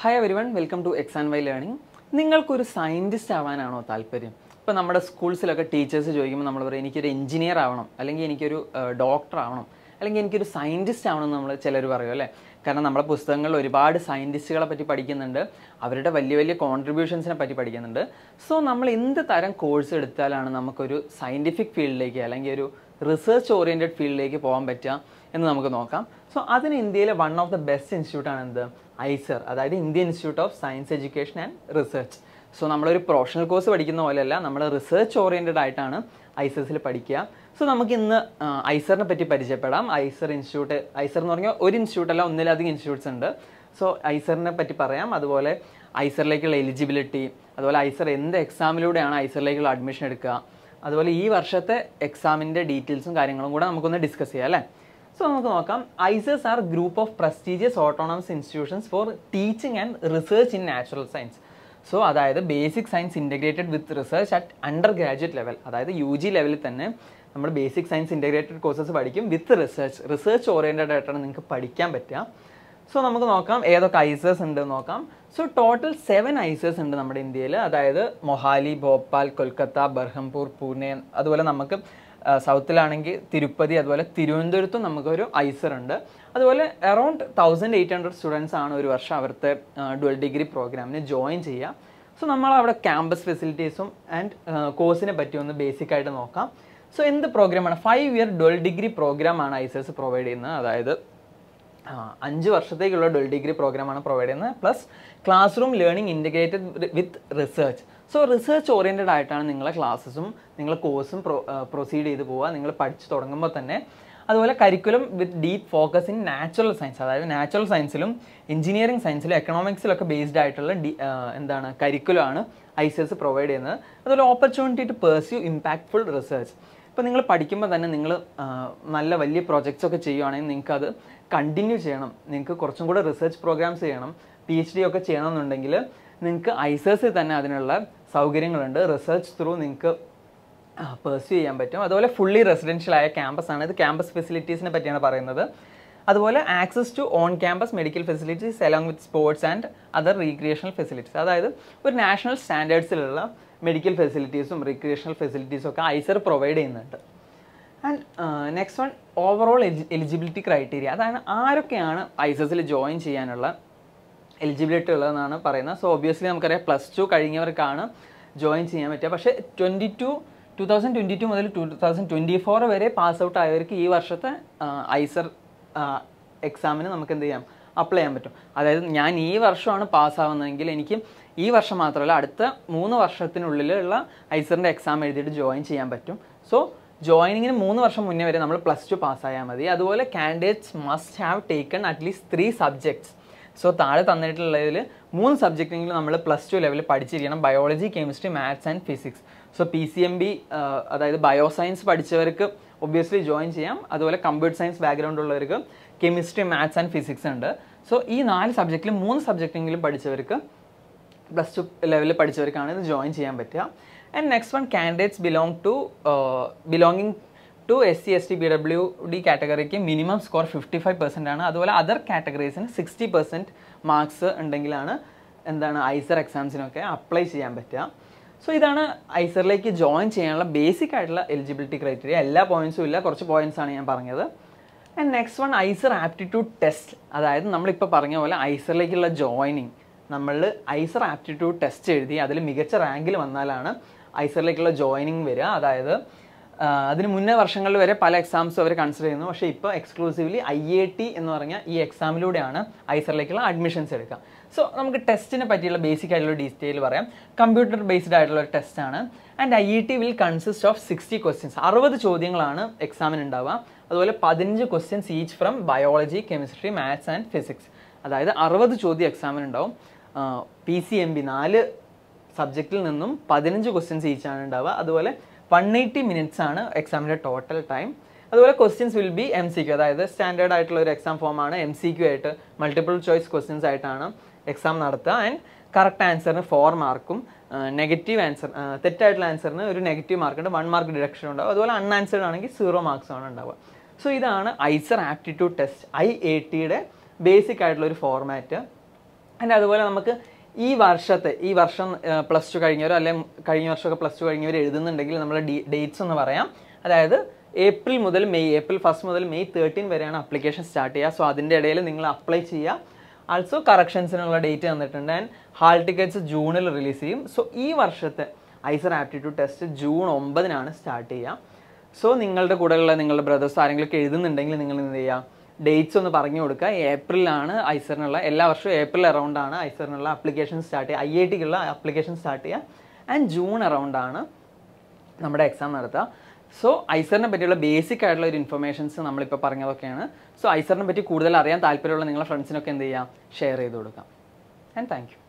hi everyone welcome to X and Y learning നിങ്ങൾക്കൊരു scientist ആവാനാണോ താല്പര്യം ഇപ്പോൾ നമ്മുടെ സ്കൂൾസിലൊക്കെ ടീച്ചേഴ്സ് ചോദിക്കുമ്പോൾ നമ്മൾ പറയും എനിക്കൊരു എഞ്ചിനീയർ ആവണം അല്ലെങ്കിൽ എനിക്കൊരു ഡോക്ടർ ആവണം അല്ലെങ്കിൽ എനിക്കൊരു സയൻറ്റിസ്റ്റ് ആവണമെന്ന് നമ്മൾ ചിലർ പറയും അല്ലേ കാരണം നമ്മളെ പുസ്തകങ്ങളിൽ ഒരുപാട് സയൻറ്റിസ്റ്റുകളെ പറ്റി പഠിക്കുന്നുണ്ട് അവരുടെ വലിയ വലിയ കോൺട്രിബ്യൂഷൻസിനെ പറ്റി പഠിക്കുന്നുണ്ട് സോ നമ്മൾ എന്ത് തരം കോഴ്സ് എടുത്താലാണ് നമുക്കൊരു സയൻറ്റിഫിക് ഫീൽഡിലേക്ക് അല്ലെങ്കിൽ ഒരു റിസർച്ച് ഓറിയൻറ്റഡ് ഫീൽഡിലേക്ക് പോകാൻ പറ്റുക എന്ന് നമുക്ക് നോക്കാം സോ അതിന് ഇന്ത്യയിലെ one of the best institute ആണ് എന്ത് ഐസർ അതായത് Indian institute of science education and research so നമ്മളൊരു പ്രൊഫഷണൽ കോഴ്സ് പഠിക്കുന്ന പോലെയല്ല നമ്മൾ റിസർച്ച് ഓറിയൻറ്റഡ് ആയിട്ടാണ് ഐസസിൽ പഠിക്കുക സോ നമുക്ക് ഇന്ന് ഐസറിനെ പറ്റി പരിചയപ്പെടാം ഐസർ ഇൻസ്റ്റിറ്റ്യൂട്ട് ഐസർ എന്ന് പറഞ്ഞാൽ ഒരു ഇൻസ്റ്റിറ്റ്യൂട്ടല്ല ഒന്നിലധികം ഇൻസ്റ്റിറ്റ്യൂട്ട്സ് ഉണ്ട് സോ ഐസറിനെ പറ്റി പറയാം അതുപോലെ ഐസറിലേക്കുള്ള എലിജിബിലിറ്റി അതുപോലെ ഐസർ എന്ത് എക്സാമിലൂടെയാണ് ഐസറിലേക്കുള്ള അഡ്മിഷൻ എടുക്കുക അതുപോലെ ഈ വർഷത്തെ എക്സാമിൻ്റെ ഡീറ്റെയിൽസും കാര്യങ്ങളും കൂടെ നമുക്കൊന്ന് ഡിസ്കസ് ചെയ്യാം അല്ലേ സോ നമുക്ക് നോക്കാം IISERs are group of prestigious autonomous institutions for teaching and research in natural science so അതായത് basic science integrated with research at undergraduate level അതായത് യു ജി ലെവലിൽ തന്നെ നമ്മൾ ബേസിക് സയൻസ് ഇൻറ്റഗ്രേറ്റഡ് കോഴ്സസ് പഠിക്കും with research research oriented ആയിട്ടാണ് നിങ്ങൾക്ക് പഠിക്കാൻ പറ്റുക സോ നമുക്ക് നോക്കാം ഏതൊക്കെ ഐസേഴ്സ് ഉണ്ട് നോക്കാം സോ ടോട്ടൽ സെവൻ ഐസേഴ്സ് ഉണ്ട് നമ്മുടെ ഇന്ത്യയിൽ അതായത് മൊഹാലി ഭോപ്പാൽ കൊൽക്കത്ത ബർഹംപൂർ പൂനെ അതുപോലെ നമുക്ക് സൗത്തിലാണെങ്കിൽ തിരുപ്പതി അതുപോലെ തിരുവനന്തപുരത്തും നമുക്കൊരു ഐസർ ഉണ്ട് അതുപോലെ around thousand eight hundred students ആണ് ഒരു വർഷം അവിടുത്തെ ഡുവൽ ഡിഗ്രി പ്രോഗ്രാമിന് ജോയിൻ ചെയ്യുക സോ നമ്മൾ അവിടെ ക്യാമ്പസ് ഫെസിലിറ്റീസും ആൻഡ് കോഴ്സിനെ പറ്റി ഒന്ന് ബേസിക് ആയിട്ട് നോക്കാം സോ എന്ത് പ്രോഗ്രാമാണ് ഫൈവ് ഇയർ ട്വൽവ് ഡിഗ്രി പ്രോഗ്രാമാണ് എസ് പ്രൊവൈഡ് ചെയ്യുന്നത് അതായത് അഞ്ച് വർഷത്തേക്കുള്ള ട്വൽവ് ഡിഗ്രി പ്രോഗ്രാമാണ് പ്രൊവൈഡ് ചെയ്യുന്നത് plus classroom learning integrated with research so research oriented ആയിട്ടാണ് നിങ്ങളെ ക്ലാസ്സും നിങ്ങളെ കോഴ്സും പ്രൊസീഡ് ചെയ്ത് പോവുക നിങ്ങൾ പഠിച്ച് തുടങ്ങുമ്പോൾ തന്നെ അതുപോലെ curriculum with deep focus in natural science അതായത് നാച്ചുറൽ സയൻസിലും എഞ്ചിനീയറിംഗ് സയൻസിലും എക്കണോമിക്സിലൊക്കെ ബേസ്ഡ് ആയിട്ടുള്ള ഡി എന്താണ് കരിക്കുലമാണ് ഐ സി എസ് പ്രൊവൈഡ് ചെയ്യുന്നത് അതുപോലെ opportunity to pursue impactful research ഇപ്പം നിങ്ങൾ പഠിക്കുമ്പോൾ തന്നെ നിങ്ങൾ നല്ല വലിയ പ്രോജക്റ്റ്സ് ഒക്കെ ചെയ്യുവാണെങ്കിൽ നിങ്ങൾക്ക് അത് കണ്ടിന്യൂ ചെയ്യണം നിങ്ങൾക്ക് കുറച്ചും കൂടെ റിസർച്ച് പ്രോഗ്രാംസ് ചെയ്യണം പി എച്ച് ഡി ഒക്കെ എന്നുണ്ടെങ്കിൽ നിങ്ങൾക്ക് ഐസേഴ്സിൽ തന്നെ അതിനുള്ള സൗകര്യങ്ങളുണ്ട് റിസർച്ച് ത്രൂ നിങ്ങൾക്ക് പേഴ്സ്യൂ ചെയ്യാൻ പറ്റും അതുപോലെ ഫുള്ളി റെസിഡൻഷ്യൽ ആയ ക്യാമ്പസ് ആണ് ഇത് ക്യാമ്പസ് ഫെസിലിറ്റീസിനെ പറ്റിയാണ് പറയുന്നത് അതുപോലെ access to on campus medical facilities along with sports and other recreational facilities അതായത് ഒരു നാഷണൽ സ്റ്റാൻഡേർഡ്സിലുള്ള മെഡിക്കൽ ഫെസിലിറ്റീസും റിക്രിയേഷണൽ ഫെസിലിറ്റീസും ഒക്കെ ഐസർ പ്രൊവൈഡ് ചെയ്യുന്നുണ്ട് and next one overall eligibility criteria അതായത് ആരൊക്കെയാണ് ഐസസിൽ ജോയിൻ ചെയ്യാനുള്ള എലിജിബിലിറ്റി ഉള്ളതെന്നാണ് പറയുന്നത് സോ ഒബിയസ്ലി നമുക്കറിയാം പ്ലസ് ടു കഴിഞ്ഞവർക്കാണ് ജോയിൻ ചെയ്യാൻ പറ്റുക പക്ഷേ twenty two two thousand twenty two മുതൽ ടു തൗസൻഡ് ട്വൻറ്റി ഫോർ വരെ പാസ് ഔട്ട് ആയവർക്ക് ഈ വർഷത്തെ uh, ഐസർ എക്സാമിന് uh, നമുക്ക് എന്ത് ചെയ്യാം അപ്ലൈ ചെയ്യാൻ പറ്റും അതായത് ഞാൻ ഈ വർഷമാണ് പാസ്സാവുന്നതെങ്കിൽ എനിക്ക് ഈ വർഷം മാത്രമല്ല അടുത്ത മൂന്ന് വർഷത്തിനുള്ളിലുള്ള ഐസറിൻ്റെ എക്സാം എഴുതിയിട്ട് ജോയിൻ ചെയ്യാൻ പറ്റും സോ ജോയിനിങ്ങിന് മൂന്ന് വർഷം മുന്നേ വരെ നമ്മൾ പ്ലസ് ടു പാസ്സായാൽ മതി അതുപോലെ candidates must have taken at least three subjects so താഴെ തന്നിട്ടുള്ളതിൽ മൂന്ന് സബ്ജക്റ്റെങ്കിലും നമ്മൾ പ്ലസ് ടു ലെവലിൽ പഠിച്ചിരിക്കണം biology chemistry maths and physics so P C M B അതായത് ബയോ സയൻസ് പഠിച്ചവർക്ക് ഒബ്വിയസ്ലി ജോയിൻ ചെയ്യാം അതുപോലെ കമ്പ്യൂട്ടർ സയൻസ് ബാക്ക്ഗ്രൗണ്ട് ഉള്ളവർക്ക് കെമിസ്ട്രി മാത്സ് ആൻഡ് ഫിസിക്സ് ഉണ്ട് സോ ഈ നാല് സബ്ജക്റ്റിലും മൂന്ന് സബ്ജക്റ്റെങ്കിലും പഠിച്ചവർക്ക് പ്ലസ് ടു ലെവലിൽ പഠിച്ചവർക്കാണ് ഇത് ജോയിൻ ചെയ്യാൻ പറ്റുക and next one candidates belong to belonging to S C S T B W D കാറ്റഗറിക്ക് minimum score fifty five percent ആണ് അതുപോലെ അതർ കാറ്റഗറീസിന് സിക്സ്റ്റി പെർസെൻറ്റ് മാർക്സ് ഉണ്ടെങ്കിലാണ് എന്താണ് ഐസർ എക്സാംസിനൊക്കെ അപ്ലൈ ചെയ്യാൻ പറ്റുക സോ ഇതാണ് ഐസറിലേക്ക് ജോയിൻ ചെയ്യാനുള്ള ബേസിക് ആയിട്ടുള്ള എലിജിബിലിറ്റി ക്രൈറ്റീരിയ എല്ലാ പോയിൻസും ഇല്ല കുറച്ച് പോയിൻസ് ആണ് ഞാൻ പറഞ്ഞത് and next one IISER aptitude test അതായത് നമ്മളിപ്പോൾ പറഞ്ഞ പോലെ ഐസറിലേക്കുള്ള ജോയിനിങ് നമ്മൾ ഐസർ ആപ്റ്റിറ്റ്യൂഡ് ടെസ്റ്റ് എഴുതി അതിൽ മികച്ച റാങ്കിൽ വന്നാലാണ് ഐസറിലേക്കുള്ള ജോയിനിങ് വരിക അതായത് അതിന് മുന്നേ വർഷങ്ങളിൽ വരെ പല എക്സാംസും അവർ കൺസിഡർ ചെയ്യുന്നു പക്ഷേ ഇപ്പോൾ എക്സ്ക്ലൂസീവ്ലി ഐ എ ടി എന്ന് പറഞ്ഞ ഈ എക്സാമിലൂടെയാണ് ഐസറിലേക്കുള്ള അഡ്മിഷൻസ് എടുക്കുക സോ നമുക്ക് ടെസ്റ്റിനെ പറ്റിയുള്ള ബേസിക് ആയിട്ടുള്ള ഡീറ്റെയിൽ പറയാം കമ്പ്യൂട്ടർ ബേസ്ഡ് ആയിട്ടുള്ള ഒരു ടെസ്റ്റാണ് and I E T will consist of sixty questions അറുപത് ചോദ്യങ്ങളാണ് എക്സാമിന് ഉണ്ടാവുക അതുപോലെ പതിനഞ്ച് questions each from biology chemistry maths and physics അതായത് അറുപത് ചോദ്യം എക്സാമിന് ഉണ്ടാവും പി സി എം ബി നാല് സബ്ജക്റ്റിൽ നിന്നും പതിനഞ്ച് ക്വസ്റ്റ്യൻസ് ഈച്ചാണ് ഉണ്ടാവുക അതുപോലെ വൺ എയ്റ്റി മിനിറ്റ്സ് ആണ് എക്സാമിൻ്റെ ടോട്ടൽ ടൈം അതുപോലെ questions will be M C Q അതായത് സ്റ്റാൻഡേർഡ് ആയിട്ടുള്ള ഒരു എക്സാം ആണ് എം സി ക്യു ആയിട്ട് മൾട്ടിപ്പിൾ ചോയ്സ് ക്വസ്റ്റ്യൻസ് ആയിട്ടാണ് എക്സാം നടത്തുക ആൻഡ് കറക്റ്റ് ആൻസറിന് ഫോർ മാർക്കും നെഗറ്റീവ് ആൻസർ തെറ്റായിട്ടുള്ള ആൻസറിന് ഒരു നെഗറ്റീവ് മാർക്ക് ഉണ്ട് വൺ മാർക്ക് ഡിഡക്ഷൻ ഉണ്ടാവും അതുപോലെ അൺആൻസേർഡ് ആണെങ്കിൽ സീറോ മാർക്സ് ആണ് ഉണ്ടാവുക സോ ഇതാണ് IISER aptitude test I A ടിയുടെ ബേസിക് ആയിട്ടുള്ള ഒരു ഫോർമാറ്റ് അതിൻ്റെ അതുപോലെ നമുക്ക് ഈ വർഷത്തെ ഈ വർഷം പ്ലസ് ടു കഴിഞ്ഞവരോ അല്ലെങ്കിൽ കഴിഞ്ഞ വർഷമൊക്കെ പ്ലസ് ടു കഴിഞ്ഞവർ എഴുതുന്നുണ്ടെങ്കിൽ നമ്മൾ ഡേറ്റ്സ് എന്ന് പറയാം അതായത് ഏപ്രിൽ മുതൽ മെയ് ഏപ്രിൽ ഫസ്റ്റ് മുതൽ മെയ് തേർട്ടീൻ വരെയാണ് അപ്ലിക്കേഷൻ സ്റ്റാർട്ട് ചെയ്യുക സോ അതിൻ്റെ ഇടയിൽ നിങ്ങൾ അപ്ലൈ ചെയ്യുക ആൾസോ കറക്ഷൻസിനുള്ള ഡേറ്റ് തന്നിട്ടുണ്ട് ആൻഡ് ഹാൾ ടിക്കറ്റ്സ് ജൂണിൽ റിലീസ് ചെയ്യും സോ ഈ വർഷത്തെ ഐസർ ആപ്റ്റിറ്റ്യൂഡ് ടെസ്റ്റ് ജൂൺ ഒമ്പതിനാണ് സ്റ്റാർട്ട് ചെയ്യുക സോ നിങ്ങളുടെ കൂടെയുള്ള നിങ്ങളുടെ ബ്രദേഴ്സ് ആരെങ്കിലും എഴുതുന്നുണ്ടെങ്കിൽ നിങ്ങൾ എന്ത് ചെയ്യുക ഡേറ്റ്സ് ഒന്ന് പറഞ്ഞു കൊടുക്കുക ഏപ്രിലാണ് ഐസറിനുള്ള എല്ലാ വർഷവും ഏപ്രിൽ അറൗണ്ടാണ് ഐസറിനുള്ള അപ്ലിക്കേഷൻ സ്റ്റാർട്ട് ചെയ്യുക ഐ ഐ ടിക്കുള്ള അപ്ലിക്കേഷൻ സ്റ്റാർട്ട് ചെയ്യുക ആൻഡ് ജൂൺ അറൗണ്ടാണ് നമ്മുടെ എക്സാം നടത്തുക സോ ഐസറിനെ പറ്റിയുള്ള ബേസിക് ആയിട്ടുള്ള ഒരു ഇൻഫർമേഷൻസ് നമ്മളിപ്പോൾ പറഞ്ഞതൊക്കെയാണ് സോ ഐസറിനെ പറ്റി കൂടുതൽ അറിയാൻ താല്പര്യമുള്ള നിങ്ങളുടെ ഫ്രണ്ട്സിനൊക്കെ എന്ത് ചെയ്യുക ഷെയർ ചെയ്ത് കൊടുക്കാം ആൻഡ് താങ്ക്